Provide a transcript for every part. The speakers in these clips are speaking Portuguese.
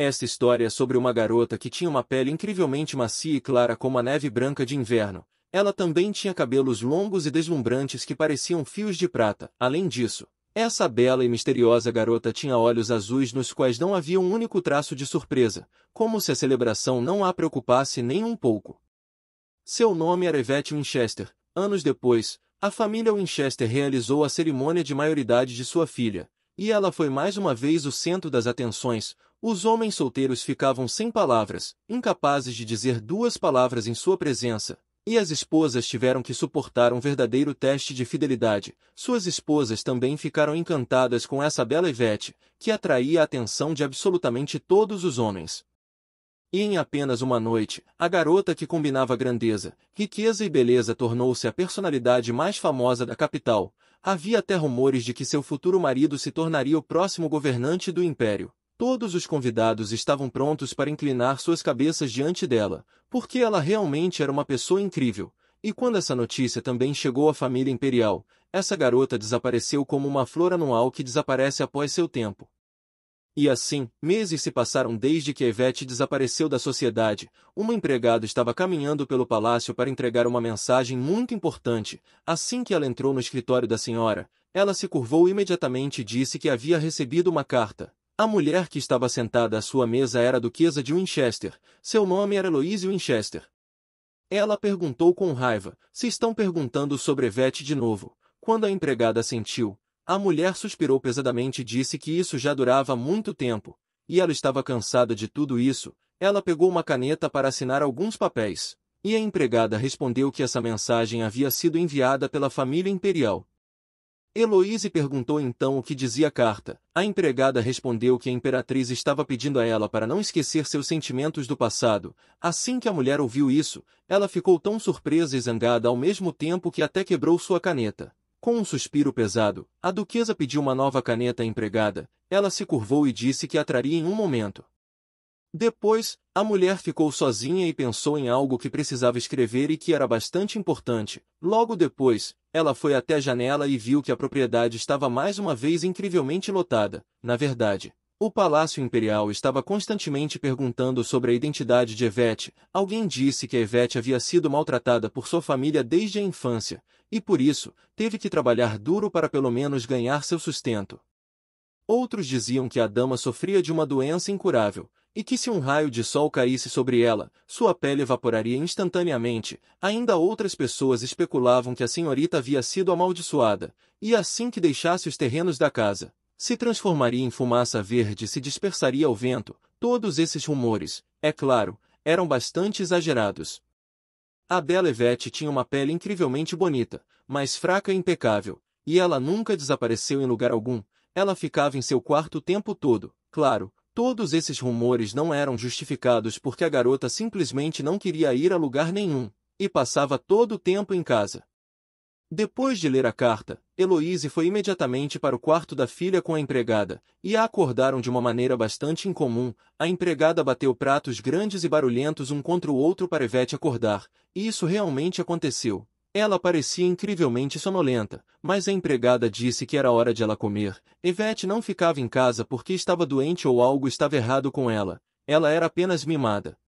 Esta história é sobre uma garota que tinha uma pele incrivelmente macia e clara como a neve branca de inverno. Ela também tinha cabelos longos e deslumbrantes que pareciam fios de prata. Além disso, essa bela e misteriosa garota tinha olhos azuis nos quais não havia um único traço de surpresa, como se a celebração não a preocupasse nem um pouco. Seu nome era Yvette Winchester. Anos depois, a família Winchester realizou a cerimônia de maioridade de sua filha, e ela foi mais uma vez o centro das atenções, os homens solteiros ficavam sem palavras, incapazes de dizer duas palavras em sua presença, e as esposas tiveram que suportar um verdadeiro teste de fidelidade. Suas esposas também ficaram encantadas com essa bela Ivete, que atraía a atenção de absolutamente todos os homens. E em apenas uma noite, a garota que combinava grandeza, riqueza e beleza tornou-se a personalidade mais famosa da capital. Havia até rumores de que seu futuro marido se tornaria o próximo governante do império. Todos os convidados estavam prontos para inclinar suas cabeças diante dela, porque ela realmente era uma pessoa incrível, e quando essa notícia também chegou à família imperial, essa garota desapareceu como uma flor anual que desaparece após seu tempo. E assim, meses se passaram desde que Evette desapareceu da sociedade. Uma empregada estava caminhando pelo palácio para entregar uma mensagem muito importante. Assim que ela entrou no escritório da senhora, ela se curvou imediatamente e disse que havia recebido uma carta. A mulher que estava sentada à sua mesa era a duquesa de Winchester, seu nome era Louise Winchester. Ela perguntou com raiva, se estão perguntando sobre Evette de novo. Quando a empregada sentiu, a mulher suspirou pesadamente e disse que isso já durava muito tempo, e ela estava cansada de tudo isso, ela pegou uma caneta para assinar alguns papéis, e a empregada respondeu que essa mensagem havia sido enviada pela família imperial, Heloíse perguntou então o que dizia a carta. A empregada respondeu que a imperatriz estava pedindo a ela para não esquecer seus sentimentos do passado. Assim que a mulher ouviu isso, ela ficou tão surpresa e zangada ao mesmo tempo que até quebrou sua caneta. Com um suspiro pesado, a duquesa pediu uma nova caneta à empregada. Ela se curvou e disse que a traria em um momento. Depois, a mulher ficou sozinha e pensou em algo que precisava escrever e que era bastante importante. Logo depois, ela foi até a janela e viu que a propriedade estava mais uma vez incrivelmente lotada. Na verdade, o Palácio Imperial estava constantemente perguntando sobre a identidade de Evette. Alguém disse que Evette havia sido maltratada por sua família desde a infância, e por isso, teve que trabalhar duro para pelo menos ganhar seu sustento. Outros diziam que a dama sofria de uma doença incurável, e que se um raio de sol caísse sobre ela, sua pele evaporaria instantaneamente. Ainda outras pessoas especulavam que a senhorita havia sido amaldiçoada, e assim que deixasse os terrenos da casa, se transformaria em fumaça verde e se dispersaria ao vento. Todos esses rumores, é claro, eram bastante exagerados. A bela Evette tinha uma pele incrivelmente bonita, mas fraca e impecável, e ela nunca desapareceu em lugar algum. Ela ficava em seu quarto o tempo todo, claro, Todos esses rumores não eram justificados porque a garota simplesmente não queria ir a lugar nenhum, e passava todo o tempo em casa. Depois de ler a carta, Heloise foi imediatamente para o quarto da filha com a empregada, e a acordaram de uma maneira bastante incomum. A empregada bateu pratos grandes e barulhentos um contra o outro para Ivete acordar, e isso realmente aconteceu. Ela parecia incrivelmente sonolenta, mas a empregada disse que era hora de ela comer. Evette não ficava em casa porque estava doente ou algo estava errado com ela. Ela era apenas mimada.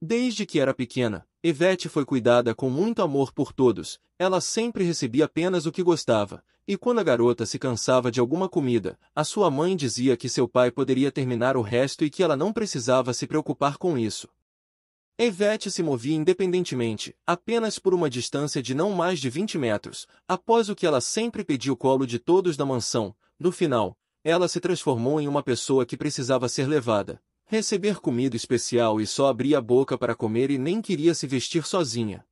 Desde que era pequena, Evette foi cuidada com muito amor por todos. Ela sempre recebia apenas o que gostava, e quando a garota se cansava de alguma comida, a sua mãe dizia que seu pai poderia terminar o resto e que ela não precisava se preocupar com isso. Evette se movia independentemente, apenas por uma distância de não mais de 20 metros, após o que ela sempre pediu o colo de todos da mansão. No final, ela se transformou em uma pessoa que precisava ser levada, receber comida especial e só abria a boca para comer e nem queria se vestir sozinha.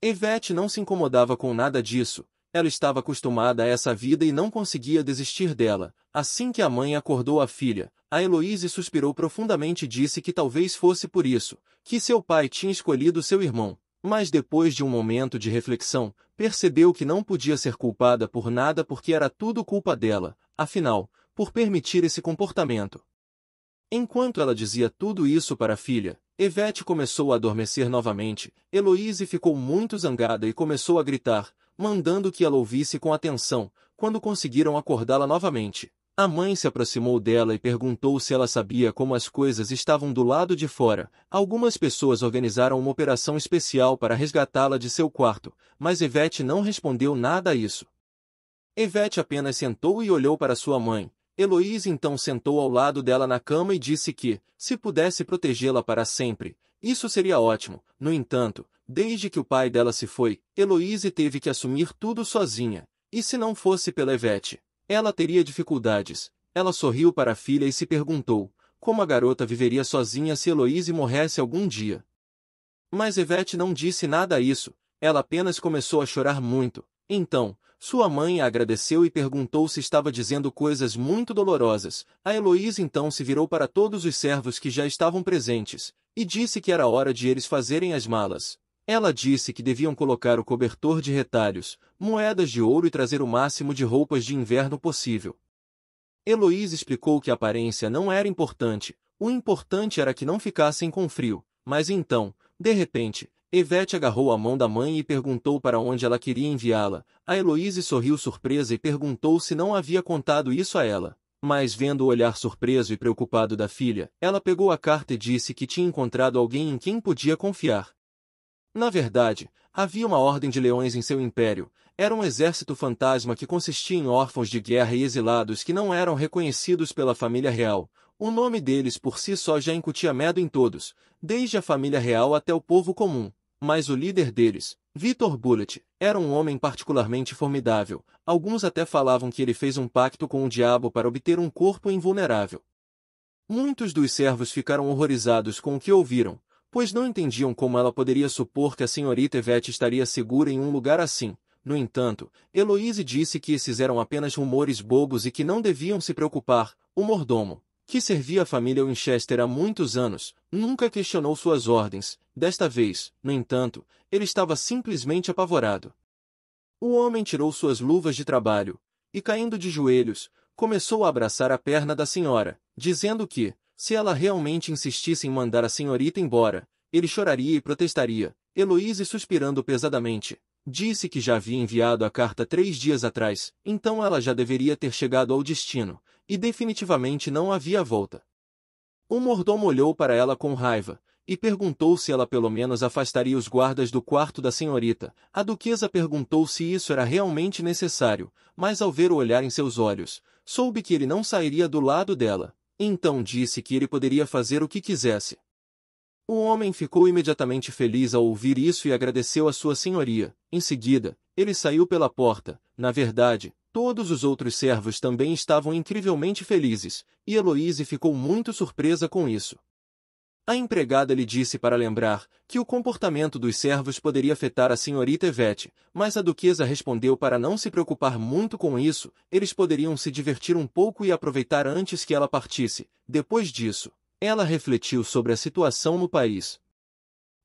Evette não se incomodava com nada disso, ela estava acostumada a essa vida e não conseguia desistir dela. Assim que a mãe acordou a filha, a Heloíse suspirou profundamente e disse que talvez fosse por isso, que seu pai tinha escolhido seu irmão. Mas depois de um momento de reflexão, percebeu que não podia ser culpada por nada porque era tudo culpa dela, afinal, por permitir esse comportamento. Enquanto ela dizia tudo isso para a filha, Evete começou a adormecer novamente, Heloíse ficou muito zangada e começou a gritar, mandando que ela ouvisse com atenção, quando conseguiram acordá-la novamente. A mãe se aproximou dela e perguntou se ela sabia como as coisas estavam do lado de fora. Algumas pessoas organizaram uma operação especial para resgatá-la de seu quarto, mas Evette não respondeu nada a isso. Evette apenas sentou e olhou para sua mãe. Heloísa então sentou ao lado dela na cama e disse que, se pudesse protegê-la para sempre, isso seria ótimo. No entanto, Desde que o pai dela se foi, Heloise teve que assumir tudo sozinha, e se não fosse pela Evete, ela teria dificuldades. Ela sorriu para a filha e se perguntou, como a garota viveria sozinha se Heloise morresse algum dia. Mas Evete não disse nada a isso, ela apenas começou a chorar muito. Então, sua mãe a agradeceu e perguntou se estava dizendo coisas muito dolorosas. A Heloísa então se virou para todos os servos que já estavam presentes, e disse que era hora de eles fazerem as malas. Ela disse que deviam colocar o cobertor de retalhos, moedas de ouro e trazer o máximo de roupas de inverno possível. Heloísa explicou que a aparência não era importante, o importante era que não ficassem com frio, mas então, de repente, Evete agarrou a mão da mãe e perguntou para onde ela queria enviá-la. A Heloísa sorriu surpresa e perguntou se não havia contado isso a ela. Mas vendo o olhar surpreso e preocupado da filha, ela pegou a carta e disse que tinha encontrado alguém em quem podia confiar, na verdade, havia uma ordem de leões em seu império, era um exército fantasma que consistia em órfãos de guerra e exilados que não eram reconhecidos pela família real. O nome deles por si só já incutia medo em todos, desde a família real até o povo comum. Mas o líder deles, Victor Bullet, era um homem particularmente formidável. Alguns até falavam que ele fez um pacto com o diabo para obter um corpo invulnerável. Muitos dos servos ficaram horrorizados com o que ouviram, pois não entendiam como ela poderia supor que a senhorita Evette estaria segura em um lugar assim. No entanto, Heloise disse que esses eram apenas rumores bobos e que não deviam se preocupar. O mordomo, que servia a família Winchester há muitos anos, nunca questionou suas ordens. Desta vez, no entanto, ele estava simplesmente apavorado. O homem tirou suas luvas de trabalho e, caindo de joelhos, começou a abraçar a perna da senhora, dizendo que, se ela realmente insistisse em mandar a senhorita embora, ele choraria e protestaria. Heloise, suspirando pesadamente, disse que já havia enviado a carta três dias atrás, então ela já deveria ter chegado ao destino, e definitivamente não havia volta. O mordomo olhou para ela com raiva, e perguntou se ela pelo menos afastaria os guardas do quarto da senhorita. A duquesa perguntou se isso era realmente necessário, mas ao ver o olhar em seus olhos, soube que ele não sairia do lado dela. Então disse que ele poderia fazer o que quisesse. O homem ficou imediatamente feliz ao ouvir isso e agradeceu a sua senhoria. Em seguida, ele saiu pela porta. Na verdade, todos os outros servos também estavam incrivelmente felizes, e Heloise ficou muito surpresa com isso. A empregada lhe disse para lembrar que o comportamento dos servos poderia afetar a senhorita Evette, mas a duquesa respondeu para não se preocupar muito com isso, eles poderiam se divertir um pouco e aproveitar antes que ela partisse. Depois disso, ela refletiu sobre a situação no país.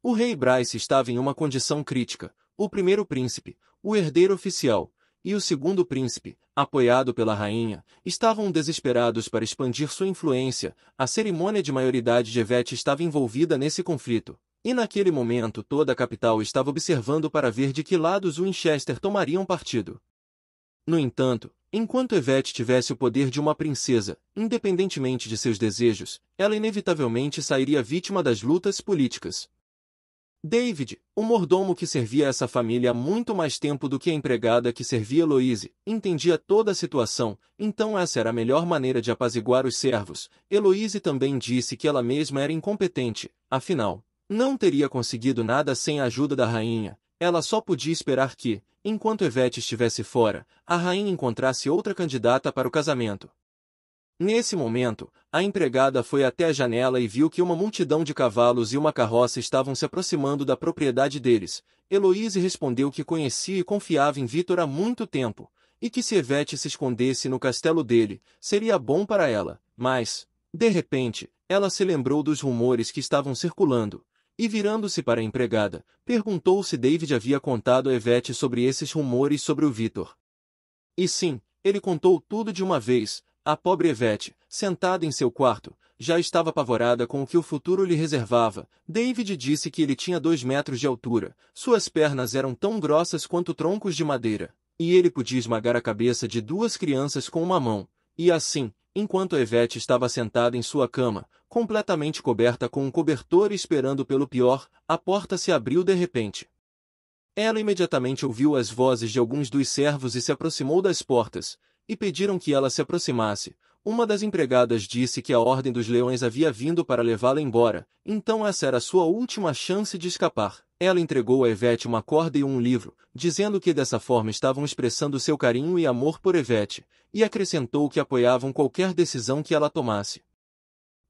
O rei Bryce estava em uma condição crítica. O primeiro príncipe, o herdeiro oficial, e o segundo príncipe, apoiado pela rainha, estavam desesperados para expandir sua influência, a cerimônia de maioridade de Evete estava envolvida nesse conflito. E naquele momento toda a capital estava observando para ver de que lado os Winchester tomariam partido. No entanto, enquanto Evette tivesse o poder de uma princesa, independentemente de seus desejos, ela inevitavelmente sairia vítima das lutas políticas, David, o mordomo que servia essa família há muito mais tempo do que a empregada que servia Louise, entendia toda a situação, então essa era a melhor maneira de apaziguar os servos. Heloise também disse que ela mesma era incompetente, afinal, não teria conseguido nada sem a ajuda da rainha. Ela só podia esperar que, enquanto Evete estivesse fora, a rainha encontrasse outra candidata para o casamento. Nesse momento, a empregada foi até a janela e viu que uma multidão de cavalos e uma carroça estavam se aproximando da propriedade deles. Heloise respondeu que conhecia e confiava em Vitor há muito tempo, e que se Evete se escondesse no castelo dele, seria bom para ela, mas, de repente, ela se lembrou dos rumores que estavam circulando, e virando-se para a empregada, perguntou se David havia contado a Evete sobre esses rumores sobre o Vitor. E sim, ele contou tudo de uma vez, a pobre Evette, sentada em seu quarto, já estava apavorada com o que o futuro lhe reservava. David disse que ele tinha dois metros de altura, suas pernas eram tão grossas quanto troncos de madeira, e ele podia esmagar a cabeça de duas crianças com uma mão. E assim, enquanto Evette estava sentada em sua cama, completamente coberta com um cobertor esperando pelo pior, a porta se abriu de repente. Ela imediatamente ouviu as vozes de alguns dos servos e se aproximou das portas, e pediram que ela se aproximasse. Uma das empregadas disse que a Ordem dos Leões havia vindo para levá-la embora, então essa era sua última chance de escapar. Ela entregou a Evette uma corda e um livro, dizendo que dessa forma estavam expressando seu carinho e amor por Evette, e acrescentou que apoiavam qualquer decisão que ela tomasse.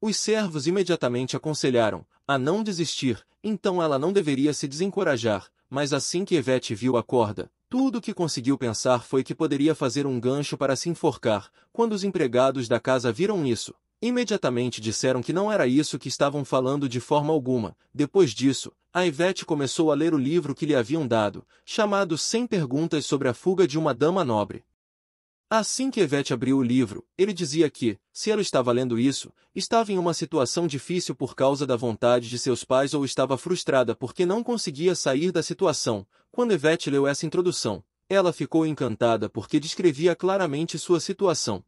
Os servos imediatamente aconselharam a não desistir, então ela não deveria se desencorajar, mas assim que Evette viu a corda, tudo o que conseguiu pensar foi que poderia fazer um gancho para se enforcar. Quando os empregados da casa viram isso, imediatamente disseram que não era isso que estavam falando de forma alguma. Depois disso, a Ivete começou a ler o livro que lhe haviam dado, chamado Sem Perguntas sobre a Fuga de uma Dama Nobre. Assim que Evette abriu o livro, ele dizia que, se ela estava lendo isso, estava em uma situação difícil por causa da vontade de seus pais ou estava frustrada porque não conseguia sair da situação. Quando Evette leu essa introdução, ela ficou encantada porque descrevia claramente sua situação.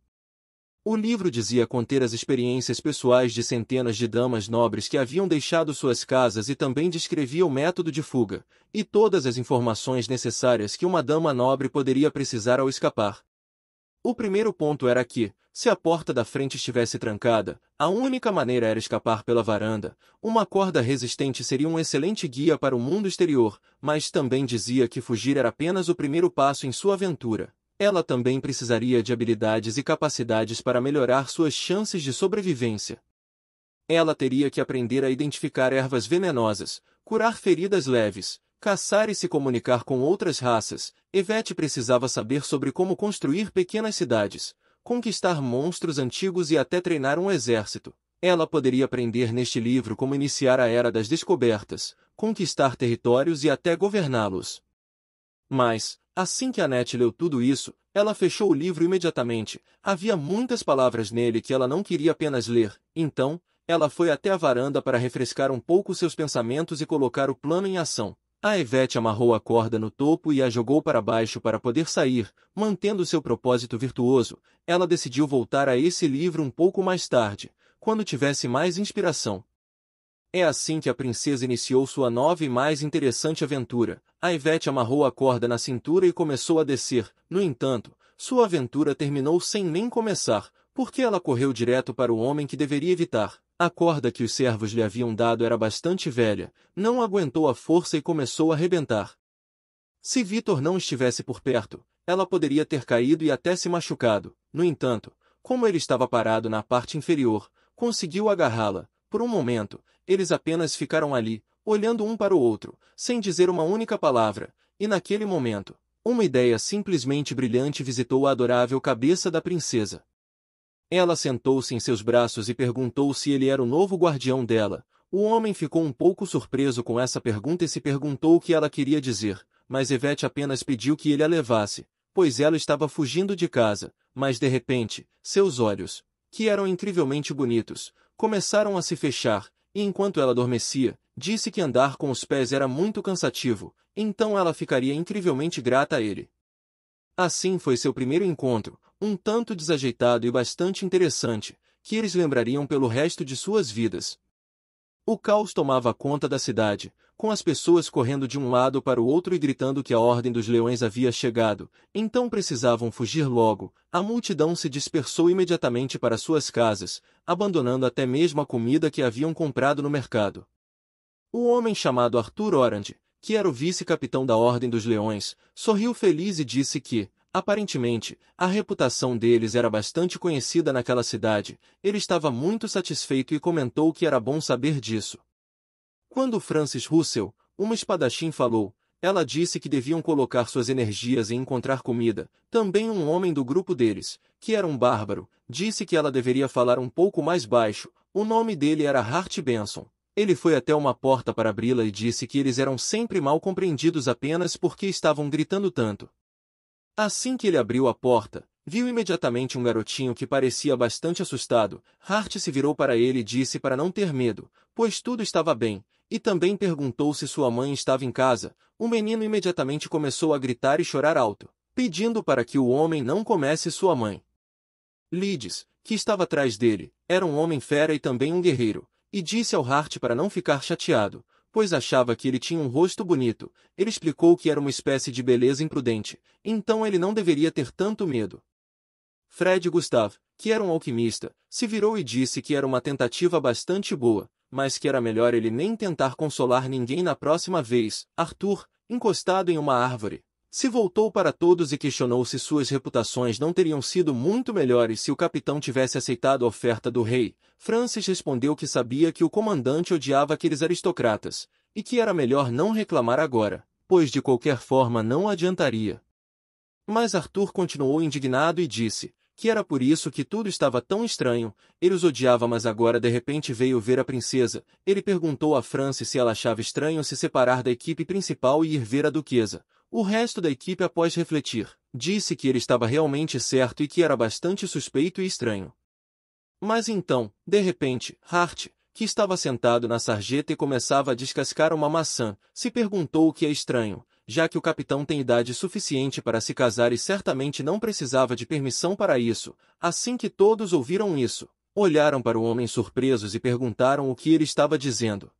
O livro dizia conter as experiências pessoais de centenas de damas nobres que haviam deixado suas casas e também descrevia o método de fuga, e todas as informações necessárias que uma dama nobre poderia precisar ao escapar o primeiro ponto era que, se a porta da frente estivesse trancada, a única maneira era escapar pela varanda. Uma corda resistente seria um excelente guia para o mundo exterior, mas também dizia que fugir era apenas o primeiro passo em sua aventura. Ela também precisaria de habilidades e capacidades para melhorar suas chances de sobrevivência. Ela teria que aprender a identificar ervas venenosas, curar feridas leves, caçar e se comunicar com outras raças, Evete precisava saber sobre como construir pequenas cidades, conquistar monstros antigos e até treinar um exército. Ela poderia aprender neste livro como iniciar a Era das Descobertas, conquistar territórios e até governá-los. Mas, assim que Annette leu tudo isso, ela fechou o livro imediatamente. Havia muitas palavras nele que ela não queria apenas ler, então, ela foi até a varanda para refrescar um pouco seus pensamentos e colocar o plano em ação. A Ivete amarrou a corda no topo e a jogou para baixo para poder sair, mantendo seu propósito virtuoso. Ela decidiu voltar a esse livro um pouco mais tarde, quando tivesse mais inspiração. É assim que a princesa iniciou sua nova e mais interessante aventura. A Ivete amarrou a corda na cintura e começou a descer. No entanto, sua aventura terminou sem nem começar, porque ela correu direto para o homem que deveria evitar. A corda que os servos lhe haviam dado era bastante velha, não aguentou a força e começou a rebentar. Se Vitor não estivesse por perto, ela poderia ter caído e até se machucado. No entanto, como ele estava parado na parte inferior, conseguiu agarrá-la. Por um momento, eles apenas ficaram ali, olhando um para o outro, sem dizer uma única palavra, e naquele momento, uma ideia simplesmente brilhante visitou a adorável cabeça da princesa. Ela sentou-se em seus braços e perguntou se ele era o novo guardião dela. O homem ficou um pouco surpreso com essa pergunta e se perguntou o que ela queria dizer, mas Evette apenas pediu que ele a levasse, pois ela estava fugindo de casa, mas de repente, seus olhos, que eram incrivelmente bonitos, começaram a se fechar, e enquanto ela adormecia, disse que andar com os pés era muito cansativo, então ela ficaria incrivelmente grata a ele. Assim foi seu primeiro encontro, um tanto desajeitado e bastante interessante, que eles lembrariam pelo resto de suas vidas. O caos tomava conta da cidade, com as pessoas correndo de um lado para o outro e gritando que a ordem dos leões havia chegado, então precisavam fugir logo. A multidão se dispersou imediatamente para suas casas, abandonando até mesmo a comida que haviam comprado no mercado. O homem chamado Arthur Orange, que era o vice-capitão da Ordem dos Leões, sorriu feliz e disse que, Aparentemente, a reputação deles era bastante conhecida naquela cidade, ele estava muito satisfeito e comentou que era bom saber disso. Quando Francis Russell, uma espadachim falou, ela disse que deviam colocar suas energias em encontrar comida. Também um homem do grupo deles, que era um bárbaro, disse que ela deveria falar um pouco mais baixo. O nome dele era Hart Benson. Ele foi até uma porta para abri-la e disse que eles eram sempre mal compreendidos apenas porque estavam gritando tanto. Assim que ele abriu a porta, viu imediatamente um garotinho que parecia bastante assustado. Hart se virou para ele e disse para não ter medo, pois tudo estava bem, e também perguntou se sua mãe estava em casa. O menino imediatamente começou a gritar e chorar alto, pedindo para que o homem não comesse sua mãe. Lides, que estava atrás dele, era um homem fera e também um guerreiro, e disse ao Hart para não ficar chateado, pois achava que ele tinha um rosto bonito. Ele explicou que era uma espécie de beleza imprudente, então ele não deveria ter tanto medo. Fred Gustav, que era um alquimista, se virou e disse que era uma tentativa bastante boa, mas que era melhor ele nem tentar consolar ninguém na próxima vez. Arthur, encostado em uma árvore, se voltou para todos e questionou se suas reputações não teriam sido muito melhores se o capitão tivesse aceitado a oferta do rei. Francis respondeu que sabia que o comandante odiava aqueles aristocratas, e que era melhor não reclamar agora, pois de qualquer forma não adiantaria. Mas Arthur continuou indignado e disse que era por isso que tudo estava tão estranho, ele os odiava mas agora de repente veio ver a princesa, ele perguntou a Francis se ela achava estranho se separar da equipe principal e ir ver a duquesa, o resto da equipe, após refletir, disse que ele estava realmente certo e que era bastante suspeito e estranho. Mas então, de repente, Hart, que estava sentado na sarjeta e começava a descascar uma maçã, se perguntou o que é estranho, já que o capitão tem idade suficiente para se casar e certamente não precisava de permissão para isso. Assim que todos ouviram isso, olharam para o homem surpresos e perguntaram o que ele estava dizendo.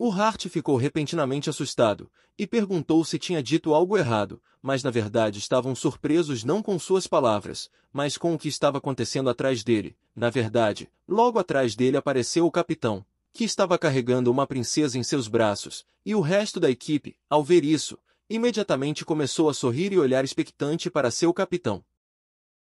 O Hart ficou repentinamente assustado, e perguntou se tinha dito algo errado, mas na verdade estavam surpresos não com suas palavras, mas com o que estava acontecendo atrás dele. Na verdade, logo atrás dele apareceu o capitão, que estava carregando uma princesa em seus braços, e o resto da equipe, ao ver isso, imediatamente começou a sorrir e olhar expectante para seu capitão.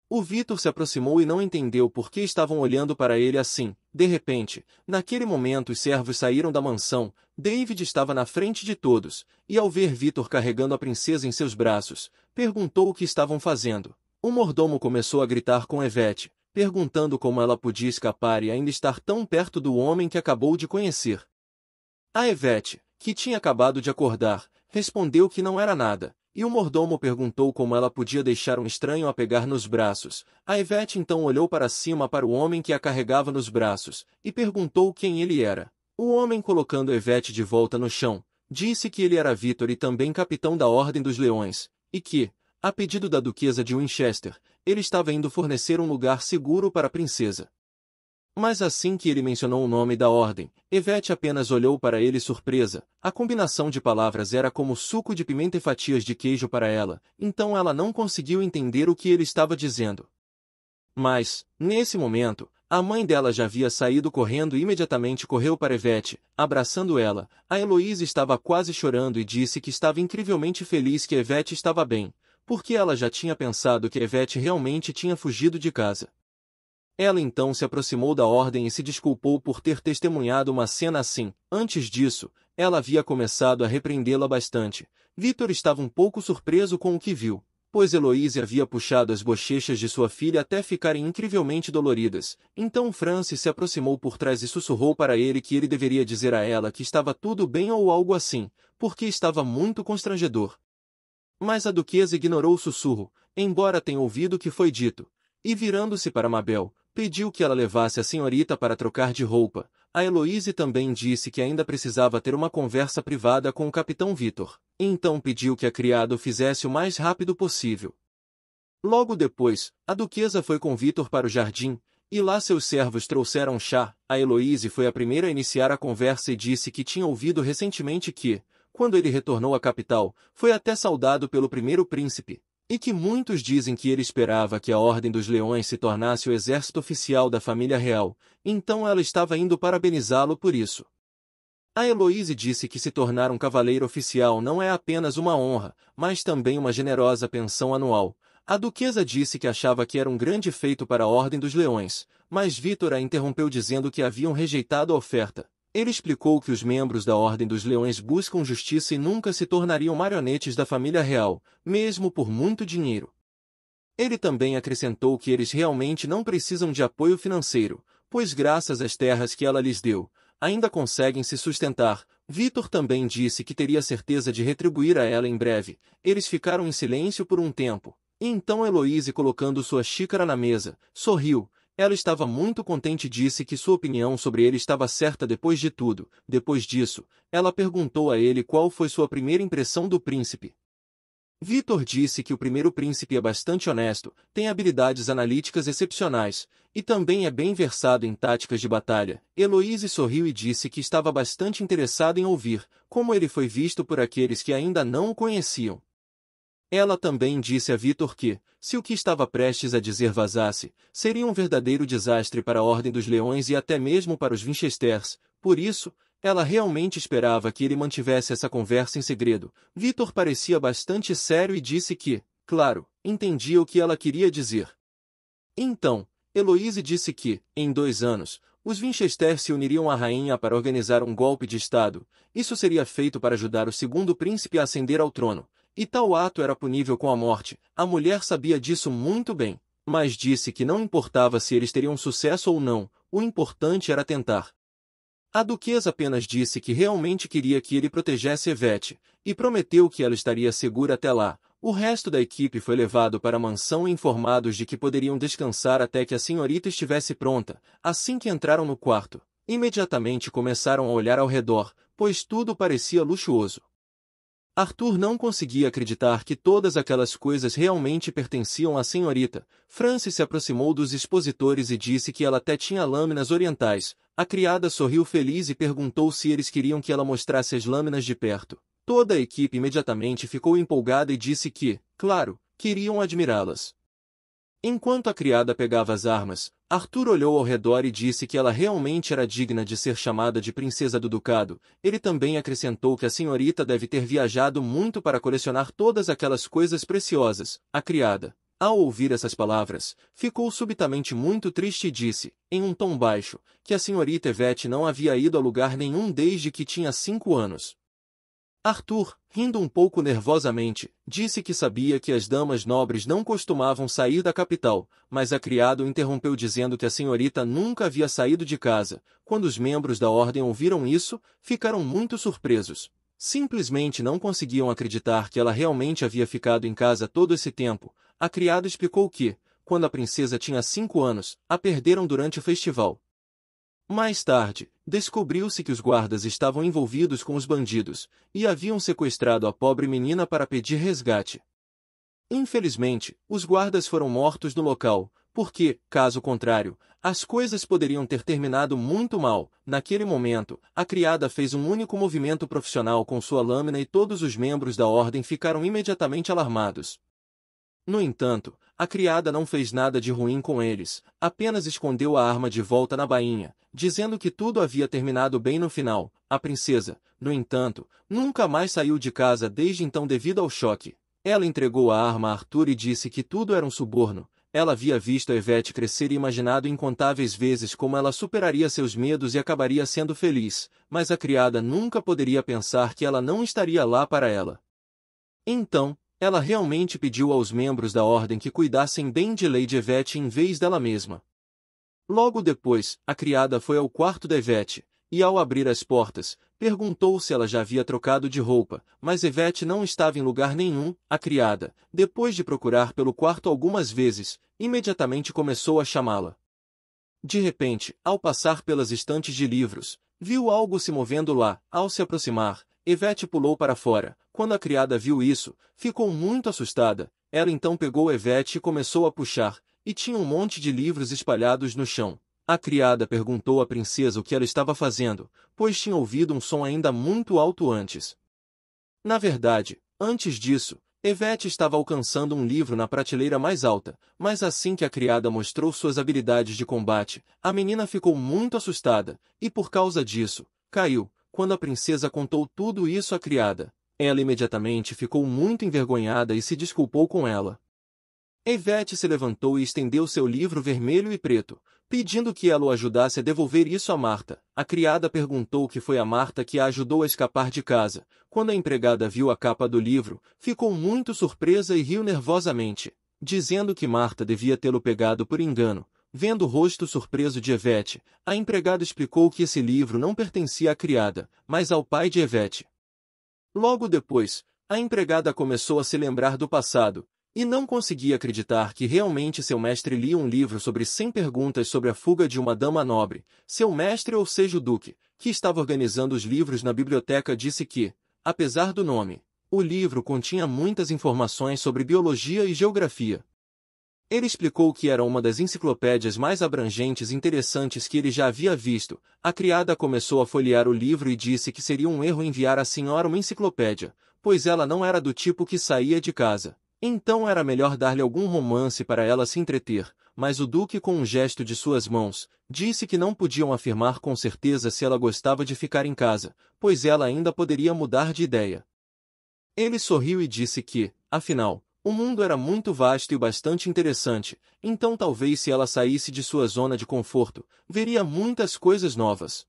O Vitor se aproximou e não entendeu por que estavam olhando para ele assim. De repente, naquele momento os servos saíram da mansão, David estava na frente de todos, e ao ver Vitor carregando a princesa em seus braços, perguntou o que estavam fazendo. O mordomo começou a gritar com Evette, perguntando como ela podia escapar e ainda estar tão perto do homem que acabou de conhecer. A Evette, que tinha acabado de acordar, respondeu que não era nada, e o mordomo perguntou como ela podia deixar um estranho a pegar nos braços. A Ivete então olhou para cima para o homem que a carregava nos braços, e perguntou quem ele era. O homem colocando Evete de volta no chão, disse que ele era Vítor e também capitão da Ordem dos Leões, e que, a pedido da Duquesa de Winchester, ele estava indo fornecer um lugar seguro para a princesa. Mas assim que ele mencionou o nome da ordem, Evete apenas olhou para ele surpresa. A combinação de palavras era como suco de pimenta e fatias de queijo para ela, então ela não conseguiu entender o que ele estava dizendo. Mas, nesse momento, a mãe dela já havia saído correndo e imediatamente correu para Evete, abraçando ela. A Heloísa estava quase chorando e disse que estava incrivelmente feliz que Evete estava bem, porque ela já tinha pensado que Evete realmente tinha fugido de casa. Ela então se aproximou da ordem e se desculpou por ter testemunhado uma cena assim. Antes disso, ela havia começado a repreendê-la bastante. Vitor estava um pouco surpreso com o que viu, pois Heloísa havia puxado as bochechas de sua filha até ficarem incrivelmente doloridas. Então Francis se aproximou por trás e sussurrou para ele que ele deveria dizer a ela que estava tudo bem ou algo assim, porque estava muito constrangedor. Mas a duquesa ignorou o sussurro, embora tenha ouvido o que foi dito. E virando-se para Mabel, pediu que ela levasse a senhorita para trocar de roupa. A Heloíse também disse que ainda precisava ter uma conversa privada com o capitão Vitor. Então pediu que a criada o fizesse o mais rápido possível. Logo depois, a duquesa foi com Vitor para o jardim, e lá seus servos trouxeram chá. A Heloíse foi a primeira a iniciar a conversa e disse que tinha ouvido recentemente que, quando ele retornou à capital, foi até saudado pelo primeiro príncipe, e que muitos dizem que ele esperava que a Ordem dos Leões se tornasse o exército oficial da família real, então ela estava indo parabenizá-lo por isso. A Heloise disse que se tornar um cavaleiro oficial não é apenas uma honra, mas também uma generosa pensão anual. A duquesa disse que achava que era um grande feito para a Ordem dos Leões, mas Vítor a interrompeu dizendo que haviam rejeitado a oferta, ele explicou que os membros da Ordem dos Leões buscam justiça e nunca se tornariam marionetes da família real, mesmo por muito dinheiro. Ele também acrescentou que eles realmente não precisam de apoio financeiro, pois graças às terras que ela lhes deu, ainda conseguem se sustentar. Vitor também disse que teria certeza de retribuir a ela em breve. Eles ficaram em silêncio por um tempo. E então Heloise, colocando sua xícara na mesa, sorriu, ela estava muito contente e disse que sua opinião sobre ele estava certa depois de tudo. Depois disso, ela perguntou a ele qual foi sua primeira impressão do príncipe. Vitor disse que o primeiro príncipe é bastante honesto, tem habilidades analíticas excepcionais, e também é bem versado em táticas de batalha. Heloise sorriu e disse que estava bastante interessada em ouvir como ele foi visto por aqueles que ainda não o conheciam. Ela também disse a Vitor que, se o que estava prestes a dizer vazasse, seria um verdadeiro desastre para a Ordem dos Leões e até mesmo para os Winchesters, por isso, ela realmente esperava que ele mantivesse essa conversa em segredo. Vitor parecia bastante sério e disse que, claro, entendia o que ela queria dizer. Então, Heloise disse que, em dois anos, os Winchester se uniriam à rainha para organizar um golpe de Estado. Isso seria feito para ajudar o segundo príncipe a ascender ao trono, e tal ato era punível com a morte. A mulher sabia disso muito bem, mas disse que não importava se eles teriam sucesso ou não, o importante era tentar. A duquesa apenas disse que realmente queria que ele protegesse Evette, e prometeu que ela estaria segura até lá. O resto da equipe foi levado para a mansão e informados de que poderiam descansar até que a senhorita estivesse pronta. Assim que entraram no quarto, imediatamente começaram a olhar ao redor, pois tudo parecia luxuoso. Arthur não conseguia acreditar que todas aquelas coisas realmente pertenciam à senhorita. Francis se aproximou dos expositores e disse que ela até tinha lâminas orientais. A criada sorriu feliz e perguntou se eles queriam que ela mostrasse as lâminas de perto. Toda a equipe imediatamente ficou empolgada e disse que, claro, queriam admirá-las. Enquanto a criada pegava as armas, Arthur olhou ao redor e disse que ela realmente era digna de ser chamada de princesa do ducado. Ele também acrescentou que a senhorita deve ter viajado muito para colecionar todas aquelas coisas preciosas. A criada, ao ouvir essas palavras, ficou subitamente muito triste e disse, em um tom baixo, que a senhorita Evette não havia ido a lugar nenhum desde que tinha cinco anos. Arthur, rindo um pouco nervosamente, disse que sabia que as damas nobres não costumavam sair da capital, mas a criado interrompeu dizendo que a senhorita nunca havia saído de casa. Quando os membros da ordem ouviram isso, ficaram muito surpresos. Simplesmente não conseguiam acreditar que ela realmente havia ficado em casa todo esse tempo. A criada explicou que, quando a princesa tinha cinco anos, a perderam durante o festival. Mais tarde, descobriu-se que os guardas estavam envolvidos com os bandidos e haviam sequestrado a pobre menina para pedir resgate. Infelizmente, os guardas foram mortos no local, porque, caso contrário, as coisas poderiam ter terminado muito mal. Naquele momento, a criada fez um único movimento profissional com sua lâmina e todos os membros da ordem ficaram imediatamente alarmados. No entanto, a criada não fez nada de ruim com eles, apenas escondeu a arma de volta na bainha, dizendo que tudo havia terminado bem no final. A princesa, no entanto, nunca mais saiu de casa desde então devido ao choque. Ela entregou a arma a Arthur e disse que tudo era um suborno. Ela havia visto a Evette crescer e imaginado incontáveis vezes como ela superaria seus medos e acabaria sendo feliz, mas a criada nunca poderia pensar que ela não estaria lá para ela. Então, ela realmente pediu aos membros da ordem que cuidassem bem de Lady Evette em vez dela mesma. Logo depois, a criada foi ao quarto da Evette, e ao abrir as portas, perguntou se ela já havia trocado de roupa, mas Evette não estava em lugar nenhum. A criada, depois de procurar pelo quarto algumas vezes, imediatamente começou a chamá-la. De repente, ao passar pelas estantes de livros, viu algo se movendo lá. Ao se aproximar, Evette pulou para fora, quando a criada viu isso, ficou muito assustada. Ela então pegou Evete e começou a puxar, e tinha um monte de livros espalhados no chão. A criada perguntou à princesa o que ela estava fazendo, pois tinha ouvido um som ainda muito alto antes. Na verdade, antes disso, Evete estava alcançando um livro na prateleira mais alta, mas assim que a criada mostrou suas habilidades de combate, a menina ficou muito assustada, e por causa disso, caiu. Quando a princesa contou tudo isso à criada, ela imediatamente ficou muito envergonhada e se desculpou com ela. Evette se levantou e estendeu seu livro vermelho e preto, pedindo que ela o ajudasse a devolver isso a Marta. A criada perguntou que foi a Marta que a ajudou a escapar de casa. Quando a empregada viu a capa do livro, ficou muito surpresa e riu nervosamente, dizendo que Marta devia tê-lo pegado por engano. Vendo o rosto surpreso de Evette, a empregada explicou que esse livro não pertencia à criada, mas ao pai de Evette. Logo depois, a empregada começou a se lembrar do passado, e não conseguia acreditar que realmente seu mestre lia um livro sobre 100 perguntas sobre a fuga de uma dama nobre. Seu mestre, ou seja, o duque, que estava organizando os livros na biblioteca, disse que, apesar do nome, o livro continha muitas informações sobre biologia e geografia, ele explicou que era uma das enciclopédias mais abrangentes e interessantes que ele já havia visto. A criada começou a folhear o livro e disse que seria um erro enviar à senhora uma enciclopédia, pois ela não era do tipo que saía de casa. Então era melhor dar-lhe algum romance para ela se entreter, mas o duque com um gesto de suas mãos, disse que não podiam afirmar com certeza se ela gostava de ficar em casa, pois ela ainda poderia mudar de ideia. Ele sorriu e disse que, afinal, o mundo era muito vasto e bastante interessante, então talvez se ela saísse de sua zona de conforto, veria muitas coisas novas.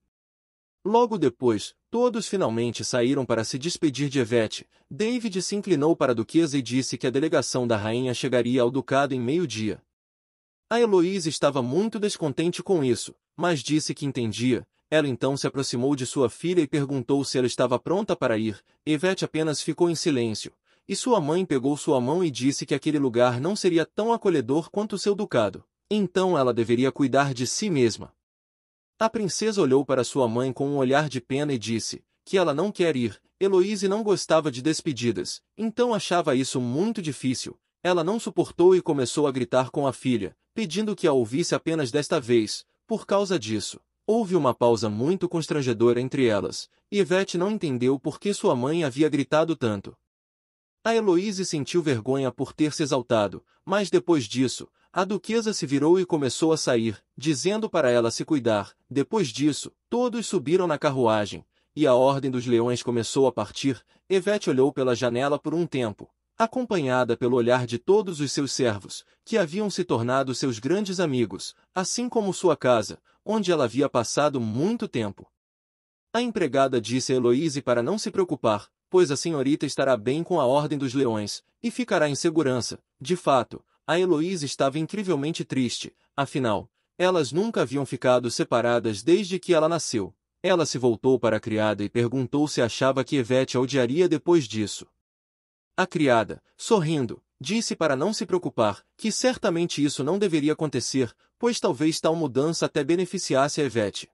Logo depois, todos finalmente saíram para se despedir de Evette. David se inclinou para a duquesa e disse que a delegação da rainha chegaria ao ducado em meio-dia. A Heloísa estava muito descontente com isso, mas disse que entendia. Ela então se aproximou de sua filha e perguntou se ela estava pronta para ir. Evette apenas ficou em silêncio, e sua mãe pegou sua mão e disse que aquele lugar não seria tão acolhedor quanto seu ducado. Então ela deveria cuidar de si mesma. A princesa olhou para sua mãe com um olhar de pena e disse que ela não quer ir. Heloise não gostava de despedidas, então achava isso muito difícil. Ela não suportou e começou a gritar com a filha, pedindo que a ouvisse apenas desta vez. Por causa disso, houve uma pausa muito constrangedora entre elas, e Ivete não entendeu por que sua mãe havia gritado tanto. A Heloíse sentiu vergonha por ter se exaltado, mas depois disso, a duquesa se virou e começou a sair, dizendo para ela se cuidar. Depois disso, todos subiram na carruagem, e a Ordem dos Leões começou a partir. Evete olhou pela janela por um tempo, acompanhada pelo olhar de todos os seus servos, que haviam se tornado seus grandes amigos, assim como sua casa, onde ela havia passado muito tempo. A empregada disse a Heloíse para não se preocupar, pois a senhorita estará bem com a Ordem dos Leões, e ficará em segurança. De fato, a Heloísa estava incrivelmente triste, afinal, elas nunca haviam ficado separadas desde que ela nasceu. Ela se voltou para a criada e perguntou se achava que Evete a odiaria depois disso. A criada, sorrindo, disse para não se preocupar, que certamente isso não deveria acontecer, pois talvez tal mudança até beneficiasse a Evete.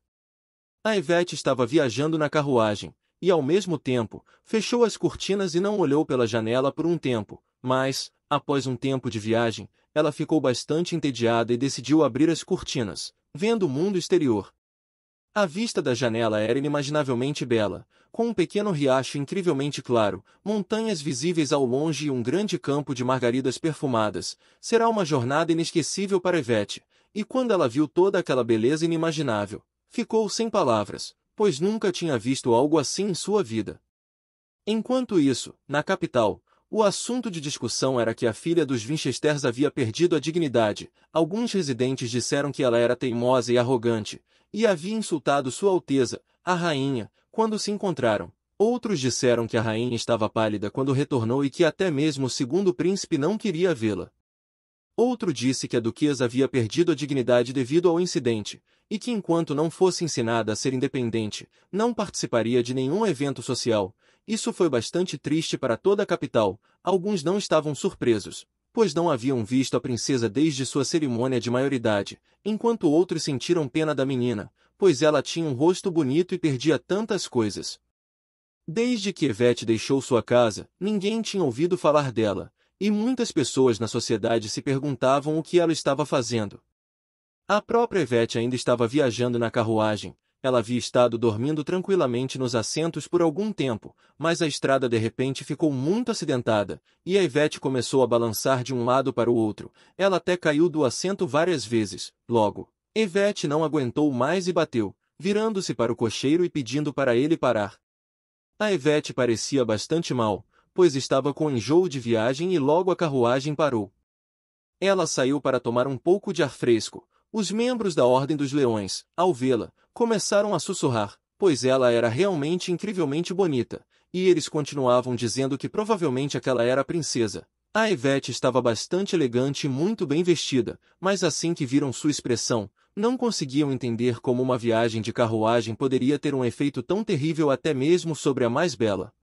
A Evete estava viajando na carruagem, e ao mesmo tempo, fechou as cortinas e não olhou pela janela por um tempo, mas, após um tempo de viagem, ela ficou bastante entediada e decidiu abrir as cortinas, vendo o mundo exterior. A vista da janela era inimaginavelmente bela, com um pequeno riacho incrivelmente claro, montanhas visíveis ao longe e um grande campo de margaridas perfumadas. Será uma jornada inesquecível para Ivete, e quando ela viu toda aquela beleza inimaginável, ficou sem palavras, pois nunca tinha visto algo assim em sua vida. Enquanto isso, na capital, o assunto de discussão era que a filha dos Winchesters havia perdido a dignidade. Alguns residentes disseram que ela era teimosa e arrogante, e havia insultado Sua Alteza, a rainha, quando se encontraram. Outros disseram que a rainha estava pálida quando retornou e que até mesmo o segundo príncipe não queria vê-la. Outro disse que a duquesa havia perdido a dignidade devido ao incidente, e que enquanto não fosse ensinada a ser independente, não participaria de nenhum evento social. Isso foi bastante triste para toda a capital, alguns não estavam surpresos, pois não haviam visto a princesa desde sua cerimônia de maioridade, enquanto outros sentiram pena da menina, pois ela tinha um rosto bonito e perdia tantas coisas. Desde que Evette deixou sua casa, ninguém tinha ouvido falar dela, e muitas pessoas na sociedade se perguntavam o que ela estava fazendo. A própria Ivete ainda estava viajando na carruagem, ela havia estado dormindo tranquilamente nos assentos por algum tempo, mas a estrada de repente ficou muito acidentada, e a Ivete começou a balançar de um lado para o outro. Ela até caiu do assento várias vezes. Logo, Ivete não aguentou mais e bateu, virando-se para o cocheiro e pedindo para ele parar. A Ivete parecia bastante mal, pois estava com enjoo de viagem e logo a carruagem parou. Ela saiu para tomar um pouco de ar fresco. Os membros da Ordem dos Leões, ao vê-la, começaram a sussurrar, pois ela era realmente incrivelmente bonita, e eles continuavam dizendo que provavelmente aquela era a princesa. A Ivete estava bastante elegante e muito bem vestida, mas assim que viram sua expressão, não conseguiam entender como uma viagem de carruagem poderia ter um efeito tão terrível até mesmo sobre a mais bela.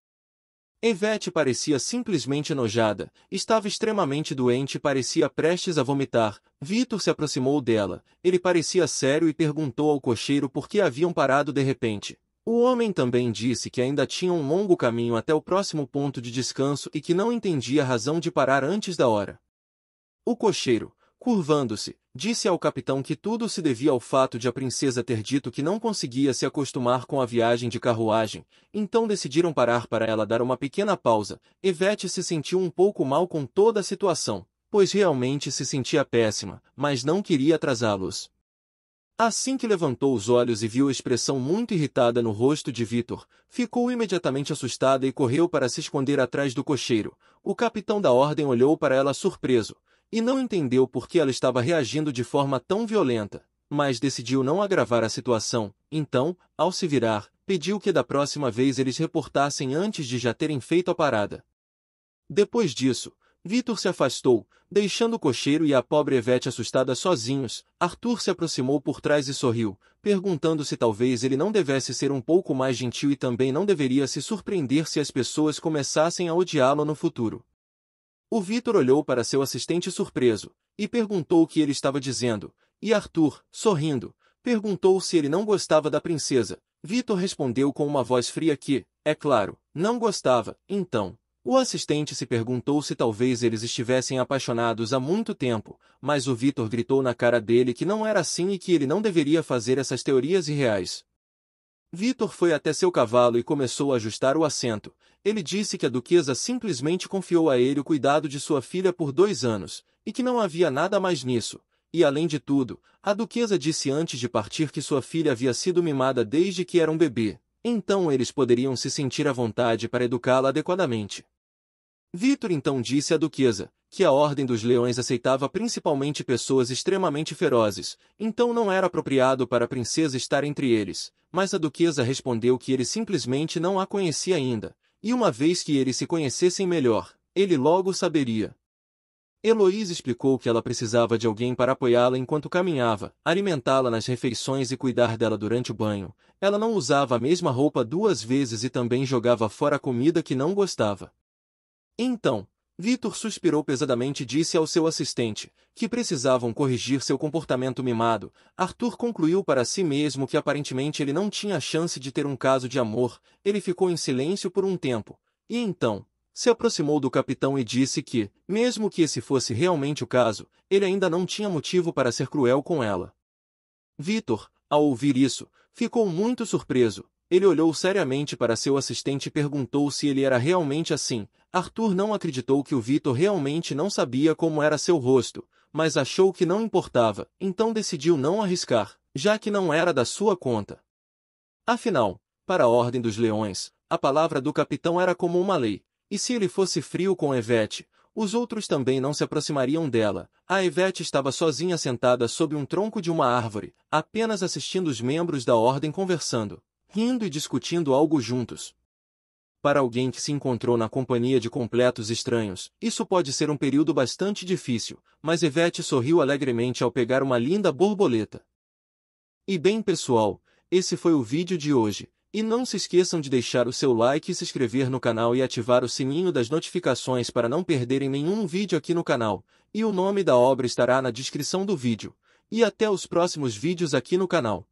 Evette parecia simplesmente enojada, estava extremamente doente e parecia prestes a vomitar. Vitor se aproximou dela, ele parecia sério e perguntou ao cocheiro por que haviam parado de repente. O homem também disse que ainda tinha um longo caminho até o próximo ponto de descanso e que não entendia a razão de parar antes da hora. O cocheiro, curvando-se, disse ao capitão que tudo se devia ao fato de a princesa ter dito que não conseguia se acostumar com a viagem de carruagem, então decidiram parar para ela dar uma pequena pausa. Evette se sentiu um pouco mal com toda a situação, pois realmente se sentia péssima, mas não queria atrasá-los. Assim que levantou os olhos e viu a expressão muito irritada no rosto de Vitor, ficou imediatamente assustada e correu para se esconder atrás do cocheiro. O capitão da ordem olhou para ela surpreso, e não entendeu por que ela estava reagindo de forma tão violenta, mas decidiu não agravar a situação, então, ao se virar, pediu que da próxima vez eles reportassem antes de já terem feito a parada. Depois disso, Vitor se afastou, deixando o cocheiro e a pobre Evete assustada sozinhos. Arthur se aproximou por trás e sorriu, perguntando se talvez ele não devesse ser um pouco mais gentil e também não deveria se surpreender se as pessoas começassem a odiá-lo no futuro. O Vitor olhou para seu assistente surpreso, e perguntou o que ele estava dizendo, e Arthur, sorrindo, perguntou se ele não gostava da princesa. Vitor respondeu com uma voz fria que, é claro, não gostava, então. O assistente se perguntou se talvez eles estivessem apaixonados há muito tempo, mas o Vitor gritou na cara dele que não era assim e que ele não deveria fazer essas teorias irreais. Vitor foi até seu cavalo e começou a ajustar o assento. Ele disse que a duquesa simplesmente confiou a ele o cuidado de sua filha por dois anos, e que não havia nada mais nisso. E além de tudo, a duquesa disse antes de partir que sua filha havia sido mimada desde que era um bebê, então eles poderiam se sentir à vontade para educá-la adequadamente. Vítor então disse à duquesa que a Ordem dos Leões aceitava principalmente pessoas extremamente ferozes, então não era apropriado para a princesa estar entre eles, mas a duquesa respondeu que ele simplesmente não a conhecia ainda, e uma vez que eles se conhecessem melhor, ele logo saberia. Heloísa explicou que ela precisava de alguém para apoiá-la enquanto caminhava, alimentá-la nas refeições e cuidar dela durante o banho. Ela não usava a mesma roupa duas vezes e também jogava fora a comida que não gostava. Então, Vitor suspirou pesadamente e disse ao seu assistente que precisavam corrigir seu comportamento mimado. Arthur concluiu para si mesmo que aparentemente ele não tinha chance de ter um caso de amor. Ele ficou em silêncio por um tempo, e então se aproximou do capitão e disse que, mesmo que esse fosse realmente o caso, ele ainda não tinha motivo para ser cruel com ela. Vitor, ao ouvir isso, ficou muito surpreso. Ele olhou seriamente para seu assistente e perguntou se ele era realmente assim, Arthur não acreditou que o Vitor realmente não sabia como era seu rosto, mas achou que não importava, então decidiu não arriscar, já que não era da sua conta. Afinal, para a Ordem dos Leões, a palavra do capitão era como uma lei, e se ele fosse frio com Evete, os outros também não se aproximariam dela. A Evete estava sozinha sentada sob um tronco de uma árvore, apenas assistindo os membros da Ordem conversando, rindo e discutindo algo juntos para alguém que se encontrou na companhia de completos estranhos, isso pode ser um período bastante difícil, mas Evette sorriu alegremente ao pegar uma linda borboleta. E bem pessoal, esse foi o vídeo de hoje, e não se esqueçam de deixar o seu like e se inscrever no canal e ativar o sininho das notificações para não perderem nenhum vídeo aqui no canal, e o nome da obra estará na descrição do vídeo. E até os próximos vídeos aqui no canal.